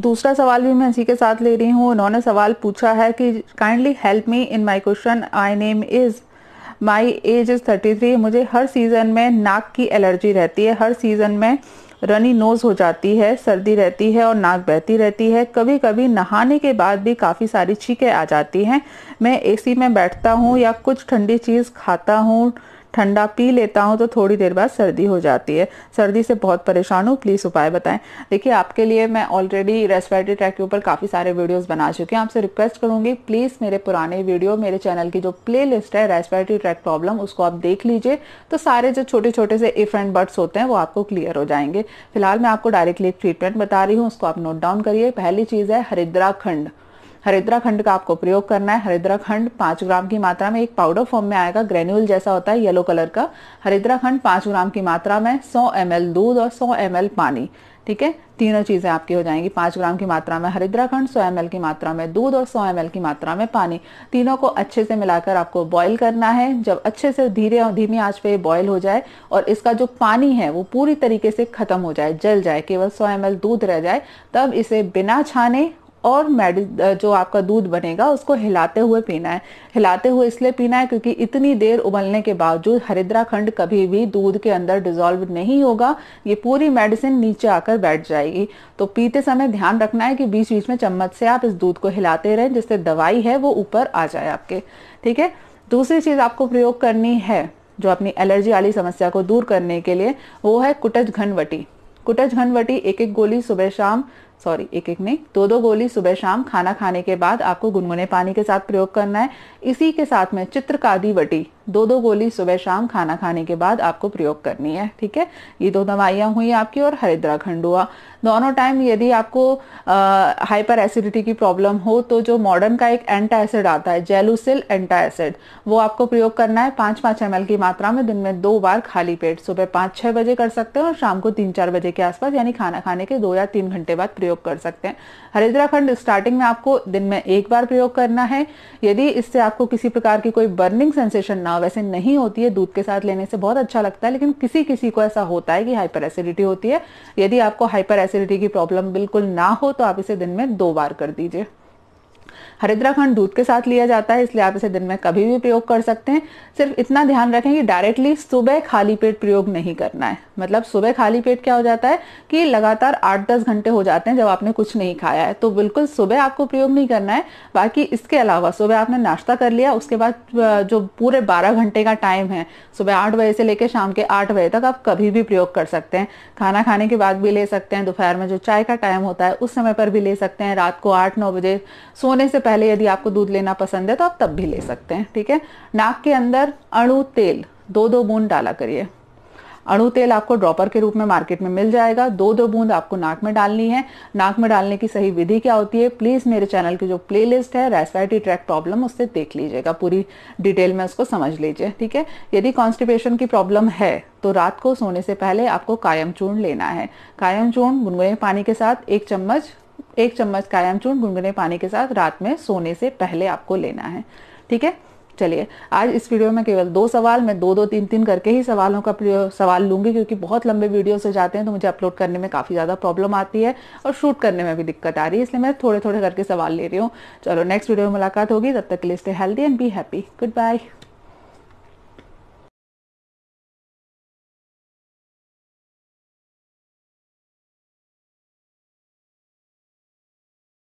दूसरा सवाल भी मैं इसी के साथ ले रही हूँ उन्होंने सवाल पूछा है कि kindly help me in my question I name is my age is thirty three मुझे हर सीज़न में नाक की एलर्जी रहती है हर सीज़न में रनी नोज हो जाती है सर्दी रहती है और नाक बहती रहती है कभी कभी नहाने के बाद भी काफ़ी सारी छीकें आ जाती हैं मैं एसी में बैठता हूँ या कुछ ठंडी चीज़ खाता हूँ ठंडा पी लेता हूँ तो थोड़ी देर बाद सर्दी हो जाती है सर्दी से बहुत परेशान हूँ प्लीज़ उपाय बताएं देखिए आपके लिए मैं ऑलरेडी रेस्पिरेटरी ट्रैक के ऊपर काफ़ी सारे वीडियोज़ बना चुकी हूँ आपसे रिक्वेस्ट करूँगी प्लीज़ मेरे पुराने वीडियो मेरे चैनल की जो प्ले है रेस्पिरेटरी ट्रैक प्रॉब्लम उसको आप देख लीजिए तो सारे जो छोटे छोटे से इफ एंड बर्ड्स होते हैं वो आपको क्लियर हो जाएंगे फिलहाल मैं आपको डायरेक्टली एक ट्रीटमेंट बता रही हूँ उसको आप नोट डाउन करिए पहली चीज़ है हरिद्राखंड हरिद्राखंड का आपको प्रयोग करना है हरिद्राखंड पांच ग्राम की मात्रा में एक पाउडर फॉर्म में आएगा ग्रेन्यूल जैसा होता है येलो कलर का हरिद्राखंड पांच ग्राम की मात्रा में सौ एम दूध और सौ एम पानी ठीक है तीनों चीज़ें आपकी हो जाएंगी पांच ग्राम की मात्रा में हरिद्राखंड सौ एम की मात्रा में दूध और सौ एम की मात्रा में पानी तीनों को अच्छे से मिलाकर आपको बॉईल करना है जब अच्छे से धीरे और धीमी आंच पे बॉईल हो जाए और इसका जो पानी है वो पूरी तरीके से ख़त्म हो जाए जल जाए केवल सौ एम दूध रह जाए तब इसे बिना छाने और मेडल जो आपका दूध बनेगा उसको हिलाते हुए पीना है हिलाते हुए इसलिए पीना है क्योंकि इतनी देर उबलने के बावजूद हरिद्रा खंड कभी भी दूध के अंदर डिजोल्व नहीं होगा ये पूरी मेडिसिन नीचे आकर बैठ जाएगी तो पीते समय ध्यान रखना है कि बीच बीच में चम्मच से आप इस दूध को हिलाते रहें जिससे दवाई है वो ऊपर आ जाए आपके ठीक है दूसरी चीज़ आपको प्रयोग करनी है जो अपनी एलर्जी वाली समस्या को दूर करने के लिए वो है कुटज घनवटी कुटज घनवटी एक एक गोली सुबह शाम सॉरी एक एक नहीं दो दो गोली सुबह शाम खाना खाने के बाद आपको गुनगुने पानी के साथ प्रयोग करना है इसी के साथ में चित्रकादी वटी दो दो गोली सुबह शाम खाना खाने के बाद आपको प्रयोग करनी है ठीक है ये दो दवाइयां हुई आपकी और हरिद्रा खंडुआ दोनों टाइम यदि आपको हाइपर एसिडिटी की प्रॉब्लम हो तो जो मॉडर्न का एक एंटा एसिड आता है जेलुसिल एंटा एसिड वो आपको प्रयोग करना है पांच पांच एम की मात्रा में दिन में दो बार खाली पेट सुबह पांच छह बजे कर सकते हैं और शाम को तीन चार बजे के आसपास यानी खाना खाने के दो या तीन घंटे बाद प्रयोग प्रयोग कर सकते हैं हरिद्रा खंड स्टार्टिंग में आपको दिन में एक बार प्रयोग करना है यदि इससे आपको किसी प्रकार की कोई बर्निंग सेंसेशन ना वैसे नहीं होती है दूध के साथ लेने से बहुत अच्छा लगता है लेकिन किसी किसी को ऐसा होता है कि हाइपर एसिडिटी होती है यदि आपको हाइपर एसिडिटी की प्रॉब्लम बिल्कुल ना हो तो आप इसे दिन में दो बार कर दीजिए हरिद्राखंड दूध के साथ लिया जाता है इसलिए आप इसे दिन में कभी भी प्रयोग कर सकते हैं सिर्फ इतना ध्यान रखें कि डायरेक्टली सुबह खाली पेट प्रयोग नहीं करना है मतलब सुबह खाली पेट क्या हो जाता है कि लगातार आठ दस घंटे हो जाते हैं जब आपने कुछ नहीं खाया है तो बिल्कुल सुबह आपको प्रयोग नहीं करना है बाकी इसके अलावा सुबह आपने नाश्ता कर लिया उसके बाद जो पूरे बारह घंटे का टाइम है सुबह आठ बजे से लेकर शाम के आठ बजे तक आप कभी भी प्रयोग कर सकते हैं खाना खाने के बाद भी ले सकते हैं दोपहर में जो चाय का टाइम होता है उस समय पर भी ले सकते हैं रात को आठ नौ बजे सोने से पहले यदि आपको दूध लेना पसंद है तो आप तब भी ले सकते हैं ठीक है नाक के अंदर अणु तेल दो दो बूंद डाला करिए अणु तेल आपको ड्रॉपर के रूप में मार्केट में मिल जाएगा दो दो बूंद आपको नाक में डालनी है नाक में डालने की सही विधि क्या होती है प्लीज़ मेरे चैनल की जो प्लेलिस्ट है रेस्पायरेटरी ट्रैक प्रॉब्लम उससे देख लीजिएगा पूरी डिटेल में उसको समझ लीजिए ठीक है यदि कॉन्स्टिपेशन की प्रॉब्लम है तो रात को सोने से पहले आपको कायम चूर्ण लेना है कायम चूर्ण गुनगुने पानी के साथ एक चम्मच एक चम्मच कायम चूर्ण गुनगुने पानी के साथ रात में सोने से पहले आपको लेना है ठीक है चलिए आज इस वीडियो में केवल दो सवाल मैं दो दो तीन तीन करके ही सवालों का सवाल लूंगी क्योंकि बहुत लंबे वीडियो से जाते हैं तो मुझे अपलोड करने में काफ़ी ज़्यादा प्रॉब्लम आती है और शूट करने में भी दिक्कत आ रही है इसलिए मैं थोड़े थोड़े करके सवाल ले रही हूँ चलो नेक्स्ट वीडियो में मुलाकात होगी तब तक के लिए stay healthy and be happy good bye